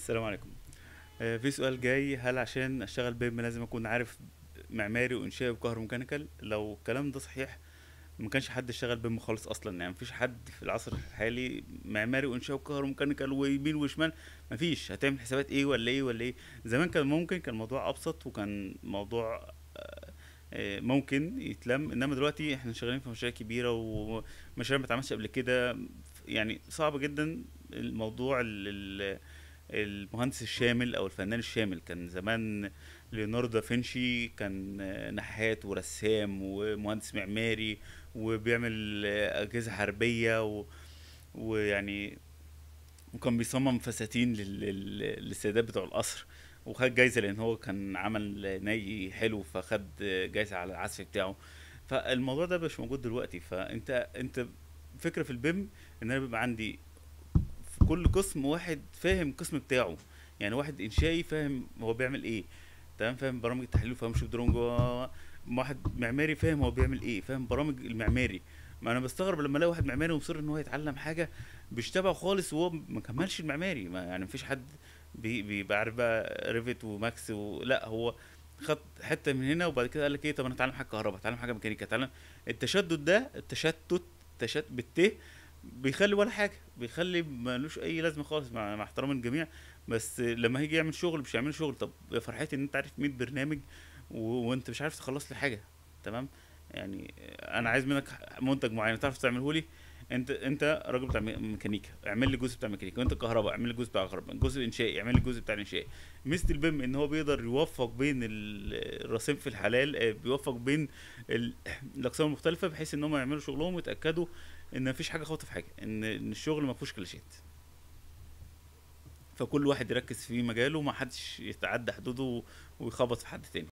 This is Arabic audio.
السلام عليكم آه، في سؤال جاي هل عشان اشتغل بيم لازم اكون عارف معماري وانشائي وكهروميكانيكال لو الكلام ده صحيح ما كانش حد اشتغل بيم خالص اصلا يعني مفيش حد في العصر الحالي معماري وانشاء وكهروميكانيكال ويمين وشمال مفيش هتعمل حسابات ايه ولا ايه ولا ايه زمان كان ممكن كان الموضوع ابسط وكان موضوع آه، آه، ممكن يتلم انما دلوقتي احنا شغالين في مشاريع كبيره ومشاريع ما اتعملتش قبل كده يعني صعب جدا الموضوع اللي المهندس الشامل او الفنان الشامل كان زمان ليوناردو دافنشي كان نحات ورسام ومهندس معماري وبيعمل اجهزه حربيه و... ويعني وكان بيصمم فساتين لل... للسيدات بتوع القصر وخد جايزه لان هو كان عمل ني حلو فخد جايزه على العزف بتاعه فالموضوع ده مش موجود دلوقتي فانت انت فكره في البيم ان انا بيبقى عندي كل قسم واحد فاهم القسم بتاعه يعني واحد انشائي فاهم هو بيعمل ايه تمام فاهم برامج التحليل فاهم وفاهم شطرنج واحد معماري فاهم هو بيعمل ايه فاهم برامج المعماري ما انا بستغرب لما الاقي واحد معماري مصر ان هو يتعلم حاجه مش تبعه خالص وهو ما كملش المعماري ما يعني مفيش حد بيبقى عارف بقى ريفت وماكس ولا هو خد حته من هنا وبعد كده قال لك ايه طب انا اتعلم حاجه كهرباء اتعلم حاجه ميكانيكا اتعلم التشدد ده التشتت تشتت بالت بيخلي ولا حاجه بيخلي ملوش اي لازمه خالص مع, مع احترام الجميع بس لما هيجي يعمل شغل مش هيعمل شغل طب فرحتي ان انت عارف 100 برنامج و... وانت مش عارف تخلص لي حاجه تمام يعني انا عايز منك منتج معين تعرف تعمله لي انت انت راجل بتاع ميكانيكا اعمل لي جزء بتاع ميكانيكا وانت كهرباء اعمل لي جزء بتاع كهرباء الجزء الانشائي اعمل لي جزء بتاع الانشائي ميزه البيم ان هو بيقدر يوفق بين الرصيف في الحلال آه، بيوفق بين الاقسام المختلفه بحيث ان هم يعملوا شغلهم ويتاكدوا ان مفيش حاجه خاطف حاجه ان الشغل ما فيهوش كليشيات فكل واحد يركز في مجاله ما حدش يتعدى حدوده ويخبط في حد تاني